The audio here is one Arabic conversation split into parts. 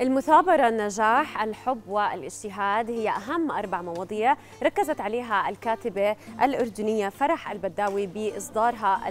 المثابرة النجاح الحب والاجتهاد هي أهم أربع مواضيع ركزت عليها الكاتبة الأردنية فرح البداوي بإصدارها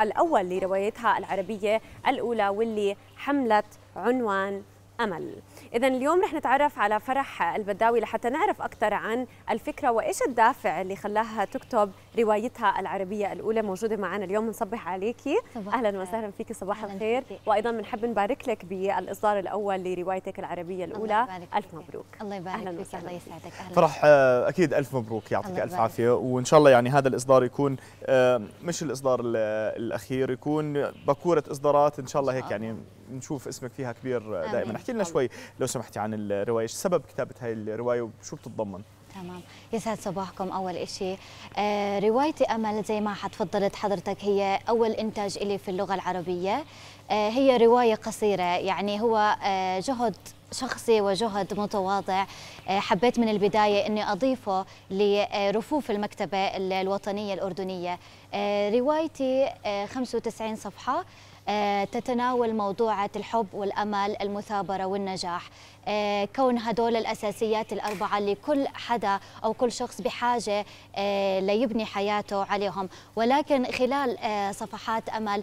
الأول لروايتها العربية الأولى واللي حملت عنوان أمل إذا اليوم رح نتعرف على فرح البداوي لحتى نعرف أكثر عن الفكرة وإيش الدافع اللي خلاها تكتب روايتها العربية الأولى موجودة معنا اليوم نصبح عليكي أهلا وسهلا فيك صباح الخير وأيضا بنحب نبارك لك بالإصدار الأول لروايتك العربية الأولى ألف مبروك الله يبارك فيك الله يسعدك أهلا فرح آه، أكيد ألف مبروك يعطيك ألف عافية وإن شاء الله يعني هذا الإصدار يكون آه، مش الإصدار الأخير يكون بكورة إصدارات إن شاء الله هيك يعني نشوف اسمك فيها كبير دائما احكي لنا شوي لو سمحتي عن الروايه شو سبب كتابه هاي الروايه وشو بتتضمن تمام يسعد صباحكم اول شيء آه روايتي امل زي ما حتفضلت حضرتك هي اول انتاج لي في اللغه العربيه آه هي روايه قصيره يعني هو آه جهد شخصي وجهد متواضع آه، حبيت من البداية أني أضيفه لرفوف المكتبة الوطنية الأردنية آه، روايتي 95 آه، صفحة آه، تتناول موضوعة الحب والأمل المثابرة والنجاح آه، كون هدول الأساسيات الأربعة اللي كل حدا أو كل شخص بحاجة آه، ليبني حياته عليهم ولكن خلال آه، صفحات أمل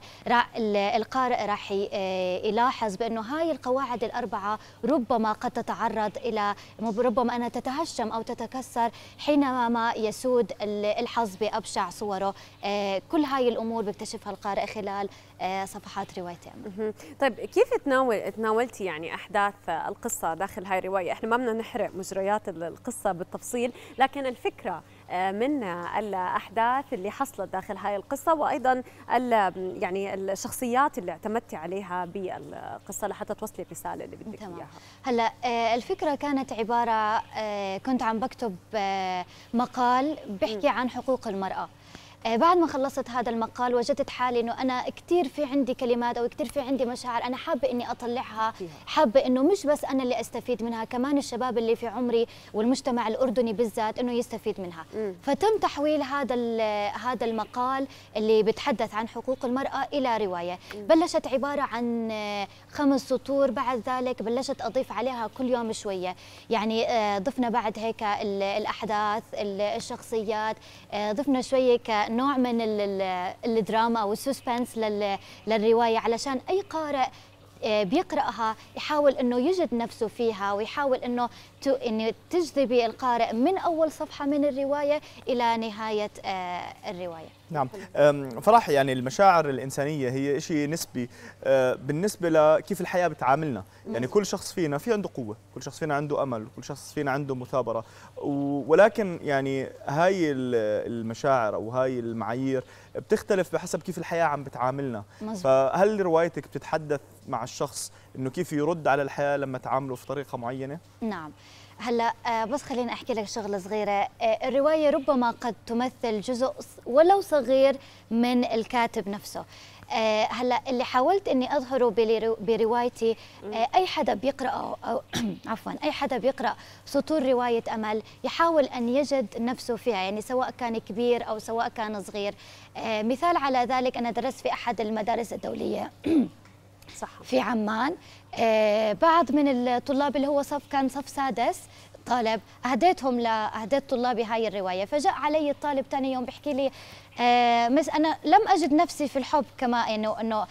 القارئ راح يلاحظ بأنه هاي القواعد الأربعة ربما قد تتعرض إلى ربما أنها تتهشم أو تتكسر حينما يسود الحظ بأبشع صوره كل هاي الأمور بيكتشفها القارئ خلال صفحات روايتي طيب كيف تناول تناولتي يعني أحداث القصة داخل هاي الروايه احنا ما بدنا نحرق مجريات القصه بالتفصيل لكن الفكره آه، من الاحداث اللي حصلت داخل هاي القصه وايضا يعني الشخصيات اللي اعتمدتي عليها بالقصه لحتى توصلي الرساله اللي بدك اياها هلا آه، الفكره كانت عباره آه، كنت عم بكتب مقال بحكي عن حقوق المراه آه، بعد ما خلصت هذا المقال وجدت حالي انه انا كثير في عندي كلمات او كثير في عندي مشاعر انا حابه اني اطلعها حابه انه مش بس انا اللي استفيد منها كمان الشباب اللي في عمري والمجتمع الاردني بالذات انه يستفيد منها فتم تحويل هذا هذا المقال اللي بتحدث عن حقوق المراه الى روايه بلشت عباره عن آه، خمس سطور بعد ذلك بلشت اضيف عليها كل يوم شويه يعني آه، ضفنا بعد هيك الاحداث الشخصيات ضفنا شويه نوع من الدراما او السسبنس للروايه علشان اي قارئ آه، بيقراها يحاول انه يجد نفسه فيها ويحاول انه أن تجذبي القارئ من أول صفحة من الرواية إلى نهاية آه، الرواية نعم فرح يعني المشاعر الإنسانية هي شيء نسبي آه، بالنسبة لكيف الحياة بتعاملنا يعني كل شخص فينا في عنده قوة كل شخص فينا عنده أمل كل شخص فينا عنده مثابرة ولكن يعني هاي المشاعر أو هاي المعايير بتختلف بحسب كيف الحياة عم بتعاملنا مزبوط. فهل روايتك بتتحدث مع الشخص انه كيف يرد على الحياه لما تعامله في طريقه معينه نعم هلا آه، بس خليني احكي لك شغله صغيره آه، الروايه ربما قد تمثل جزء ولو صغير من الكاتب نفسه آه، هلا اللي حاولت اني اظهره بروايتي اي حدا بيقرا او عفوا اي حدا بيقرا سطور روايه امل يحاول ان يجد نفسه فيها يعني سواء كان كبير او سواء كان صغير مثال على ذلك انا درست في احد المدارس الدوليه الصحة في عمان آه، بعض من الطلاب اللي هو صف كان صف سادس طالب اهديتهم لاهديت طلابي هاي الروايه فجاء علي الطالب ثاني يوم بيحكي لي آه، مس انا لم اجد نفسي في الحب كما انه انه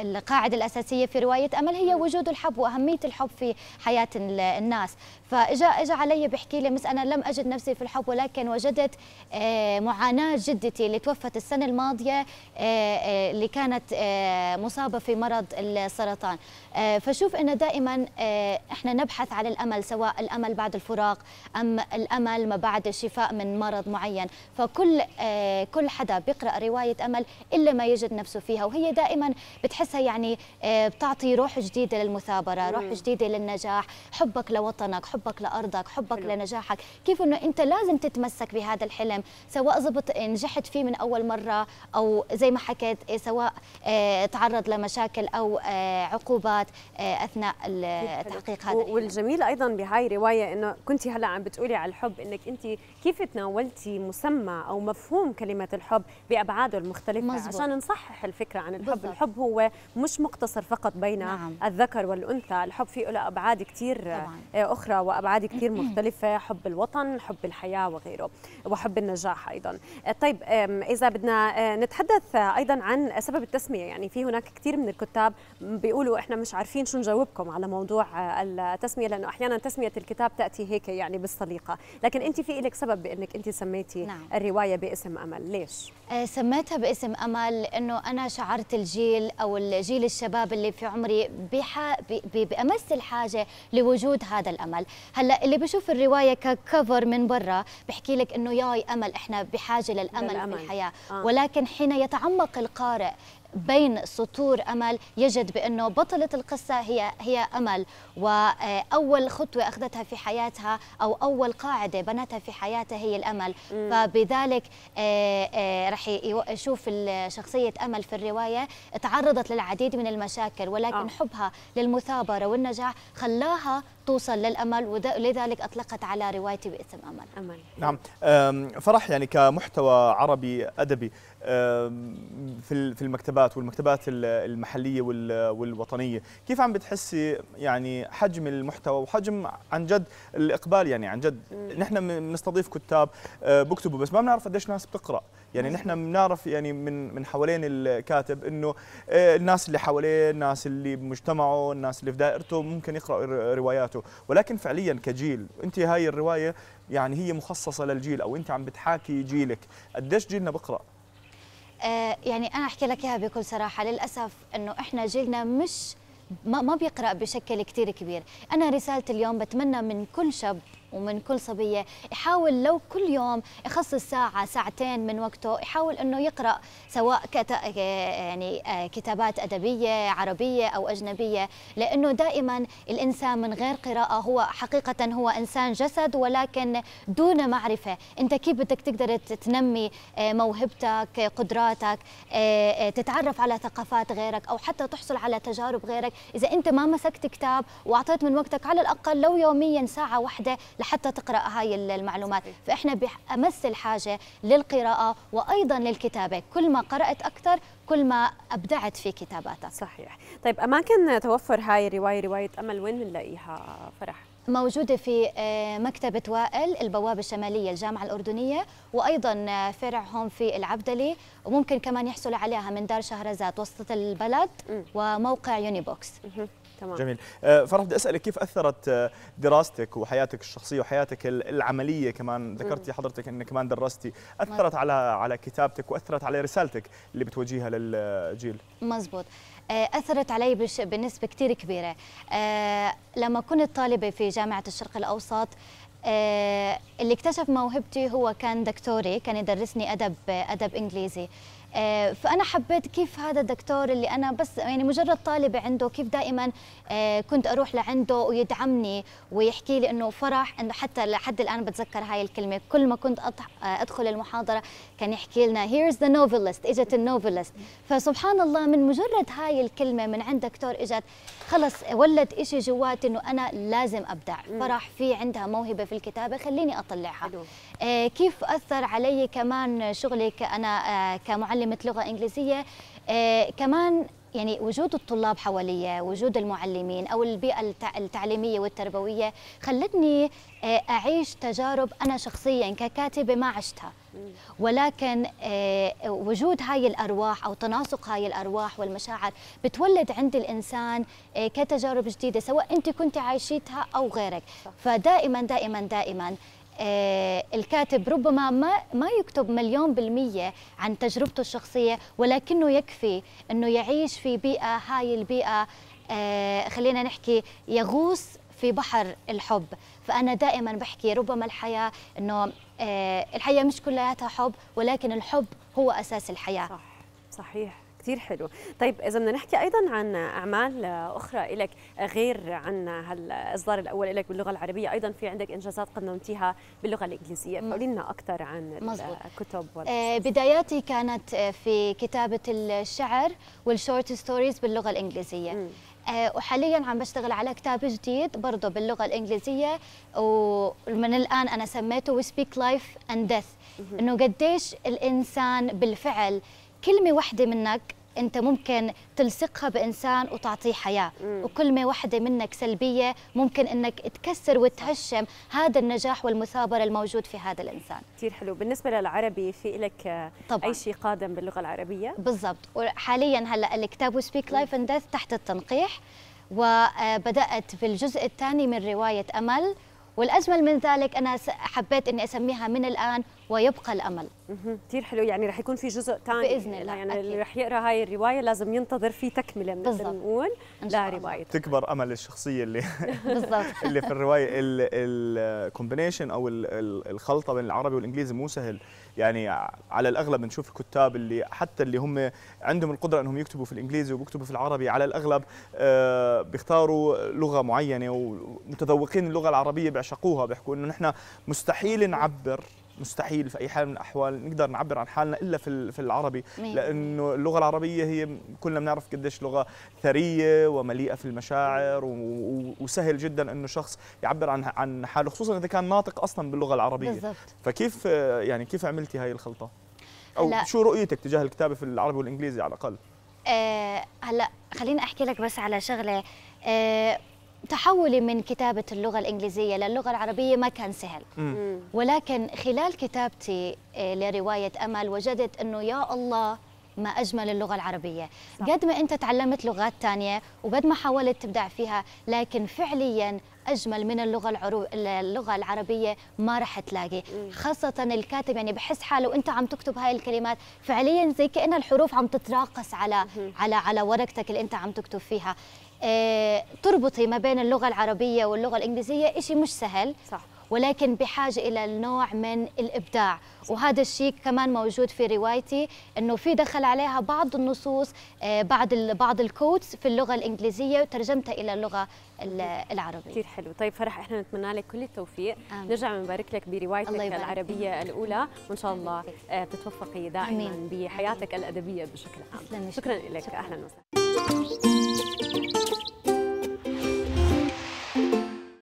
القاعدة الأساسية في رواية أمل هي وجود الحب وأهمية الحب في حياة الناس فإجا إجا علي بحكي لي مس أنا لم أجد نفسي في الحب ولكن وجدت آه، معاناة جدتي اللي توفت السنة الماضية آه، آه، اللي كانت مصابة في مرض السرطان فشوف أنه دائما إحنا نبحث على الأمل سواء الأمل بعد الفراق أم الأمل ما بعد الشفاء من مرض معين فكل كل حدا بيقرأ رواية أمل إلا ما يجد نفسه فيها وهي دائما بتحس بحسها يعني آه، بتعطي روح جديده للمثابره روح جديده للنجاح حبك لوطنك حبك لارضك حبك حلو. لنجاحك كيف انه انت لازم تتمسك بهذا الحلم سواء زبط آه، نجحت فيه من اول مره او زي ما حكيت آه، سواء تعرض لمشاكل او عقوبات اثناء تحقيق هذا الحلم. والجميل ايضا بهاي الروايه انه كنت هلا عم بتقولي على الحب انك انت كيف تناولتي مسمى او مفهوم كلمه الحب بابعاده المختلفه مزبوط. عشان نصحح الفكره عن الحب بالضبط. الحب هو مش مقتصر فقط بين نعم. الذكر والانثى الحب فيه له ابعاد كثير اخرى وابعاد كثير مختلفه حب الوطن حب الحياه وغيره وحب النجاح ايضا طيب اذا بدنا أه، نتحدث ايضا عن سبب التسميه يعني في هناك كثير من الكتاب بيقولوا احنا مش عارفين شو نجاوبكم على موضوع أه، التسميه لانه احيانا تسميه الكتاب تاتي هيك يعني بالسليقه لكن انت في لك سبب بانك انت سميتي نعم. الروايه باسم امل ليش أه، سميتها باسم امل لانه انا شعرت الجيل او الجيل الشباب اللي في عمري بح... ب... بأمس الحاجة لوجود هذا الأمل هلا اللي بشوف الرواية ككفر من برا بحكي لك أنه ياي أمل إحنا بحاجة للأمل, للأمل. في الحياة آه. ولكن حين يتعمق القارئ بين سطور امل يجد بانه بطله القصه هي هي امل واول خطوه اخذتها في حياتها او اول قاعده بنتها في حياتها هي الامل فبذلك آه، آه، رح يشوف شخصيه امل في الروايه تعرضت للعديد من المشاكل ولكن آه. حبها للمثابره والنجاح خلاها توصل للأمل ولذلك أطلقت على روايتي باسم أمل أمل نعم فرح يعني كمحتوى عربي أدبي في في المكتبات والمكتبات المحليه والوطنيه كيف عم بتحسي يعني حجم المحتوى وحجم عن جد الاقبال يعني عن جد نحن بنستضيف كتاب أه، بكتبوا بس ما بنعرف قديش ناس بتقرا يعني نحن بنعرف يعني من من حوالين الكاتب انه آه، الناس اللي حواليه الناس اللي بمجتمعه الناس اللي في دائرته ممكن يقراوا رواياته ولكن فعليا كجيل انت هاي الروايه يعني هي مخصصه للجيل او انت عم بتحاكي جيلك قديش جيلنا بقرا آه، يعني انا احكي لك اياها بكل صراحه للاسف انه احنا جيلنا مش ما بيقرا بشكل كثير كبير انا رسالتي اليوم بتمنى من كل شاب ومن كل صبيه يحاول لو كل يوم يخصص ساعه ساعتين من وقته يحاول انه يقرا سواء كت... يعني آه، كتابات ادبيه عربيه او اجنبيه لانه دائما الانسان من غير قراءه هو حقيقه هو انسان جسد ولكن دون معرفه انت كيف بدك تقدر تنمي آه، موهبتك قدراتك آه، تتعرف على ثقافات غيرك او حتى تحصل على تجارب غيرك اذا انت ما مسكت كتاب واعطيت من وقتك على الاقل لو يوميا ساعه واحده لحتى تقرا هاي المعلومات فاحنا بامس الحاجه للقراءه وايضا للكتابه كل ما قرات اكثر كل ما ابدعت في كتاباتك صحيح طيب اماكن توفر هاي الروايه روايه امل وين بنلاقيها فرح موجودة في آه، مكتبة وائل البوابة الشمالية الجامعة الأردنية وأيضا آه، فرعهم في العبدلي وممكن كمان يحصلوا عليها من دار شهرزاد وسط البلد وموقع يونيبوكس تمام. جميل آه، فرح بدي اسالك كيف اثرت آه، دراستك وحياتك الشخصيه وحياتك العمليه كمان ذكرتي حضرتك انك كمان درستي اثرت على على كتابتك واثرت على رسالتك اللي بتوجهيها للجيل آه، مزبوط اثرت علي بنسبه كثير كبيره لما كنت طالبه في جامعه الشرق الاوسط اللي اكتشف موهبتي هو كان دكتوري كان يدرسني ادب ادب انجليزي آه، فانا حبيت كيف هذا الدكتور اللي انا بس يعني مجرد طالبه عنده كيف دائما آه، كنت اروح لعنده ويدعمني ويحكي لي انه فرح انه حتى لحد الان بتذكر هاي الكلمه كل ما كنت آه، ادخل المحاضره كان يحكي لنا هيرز ذا نوفلست اجت النوفلست فسبحان الله من مجرد هاي الكلمه من عند دكتور اجت خلص ولد شيء جواتي انه انا لازم ابدع فراح في عندها موهبه في الكتابه خليني اطلعها آه كيف اثر علي كمان شغلي انا آه كمعلمه لغه انجليزيه آه كمان يعني وجود الطلاب حواليا وجود المعلمين أو البيئة التعليمية والتربوية خلتني آه، أعيش تجارب أنا شخصيا ككاتبة ما عشتها ولكن آه، وجود هاي الأرواح أو تناسق هاي الأرواح والمشاعر بتولد عند الإنسان آه، كتجارب جديدة سواء أنت كنت عايشيتها أو غيرك فدائما دائما دائما آه، الكاتب ربما ما ما يكتب مليون بالمية عن تجربته الشخصية ولكنه يكفي أنه يعيش في بيئة هاي البيئة آه، خلينا نحكي يغوص في بحر الحب فأنا دائما بحكي ربما الحياة أنه آه، الحياة مش كلها حب ولكن الحب هو أساس الحياة صح صحيح كثير حلو طيب اذا بدنا نحكي ايضا عن اعمال اخرى لك غير عن هالاصدار الاول لك باللغه العربيه ايضا في عندك انجازات قدمتيها باللغه الانجليزيه قولي لنا اكثر عن الكتب آه بداياتي كانت آه، في كتابه الشعر والشورت ستوريز باللغه الانجليزيه م. آه، وحاليا عم بشتغل على كتاب جديد برضه باللغه الانجليزيه ومن الان انا سميته وي سبيك لايف اند ديث انه قديش الانسان بالفعل كلمة واحدة منك انت ممكن تلصقها بانسان وتعطيه حياه وكلمه واحده منك سلبيه ممكن انك تكسر وتهشم هذا النجاح والمثابره الموجود في هذا الانسان كثير حلو بالنسبه للعربي في لك طبعا. اي شيء قادم باللغه العربيه بالضبط وحاليا هلا الكتاب سبيك لايف اند ديث تحت التنقيح وبدات بالجزء الثاني من روايه امل والاجمل من ذلك انا حبيت اني اسميها من الان ويبقى الامل كثير حلو يعني رح يكون في جزء ثاني باذن الله يعني أكيد. اللي رح يقرا هاي الروايه لازم ينتظر في تكمله بنقدر نقول لروايته تكبر امل الشخصيه اللي بالضبط اللي في الروايه الكومبينيشن او الخلطه بين العربي والانجليزي مو سهل يعني على الاغلب بنشوف الكتاب اللي حتى اللي هم عندهم القدره انهم يكتبوا في الانجليزي وبيكتبوا في العربي على الاغلب آه بيختاروا لغه معينه ومتذوقين اللغه العربيه بيعشقوها بيحكوا انه نحن مستحيل نعبر مستحيل في اي حال من الاحوال نقدر نعبر عن حالنا الا في في العربي لانه اللغه العربيه هي كلنا بنعرف قديش لغه ثريه ومليئه في المشاعر وسهل جدا انه شخص يعبر عن عن حاله خصوصا اذا كان ناطق اصلا باللغه العربيه بالضبط. فكيف يعني كيف عملتي هاي الخلطه او لا. شو رؤيتك تجاه الكتابه في العربي والانجليزي على الاقل أه هلا خليني احكي لك بس على شغله أه تحولي من كتابة اللغة الإنجليزية للغة العربية ما كان سهل مم. ولكن خلال كتابتي آه، لرواية أمل وجدت أنه يا الله ما أجمل اللغة العربية صح. قد ما أنت تعلمت لغات تانية وقد ما حاولت تبدع فيها لكن فعليا أجمل من اللغة العرو... اللغة العربية ما راح تلاقي خاصة الكاتب يعني بحس حاله وأنت عم تكتب هاي الكلمات فعليا زي كأن الحروف عم تتراقص على على على ورقتك اللي أنت عم تكتب فيها آه، تربطي ما بين اللغه العربيه واللغه الانجليزيه إشي مش سهل صح ولكن بحاجه الى النوع من الابداع وهذا الشيء كمان موجود في روايتي انه في دخل عليها بعض النصوص آه، بعض بعض الكوتس في اللغه الانجليزيه وترجمتها الى اللغه العربيه كثير حلو طيب فرح احنا نتمنى لك كل التوفيق آمين. نرجع بنبارك لك بروايتك العربيه الاولى وان شاء الله آه، تتوفقي دائما آمين. بحياتك الادبيه بشكل عام شكرا لك اهلا وسهلا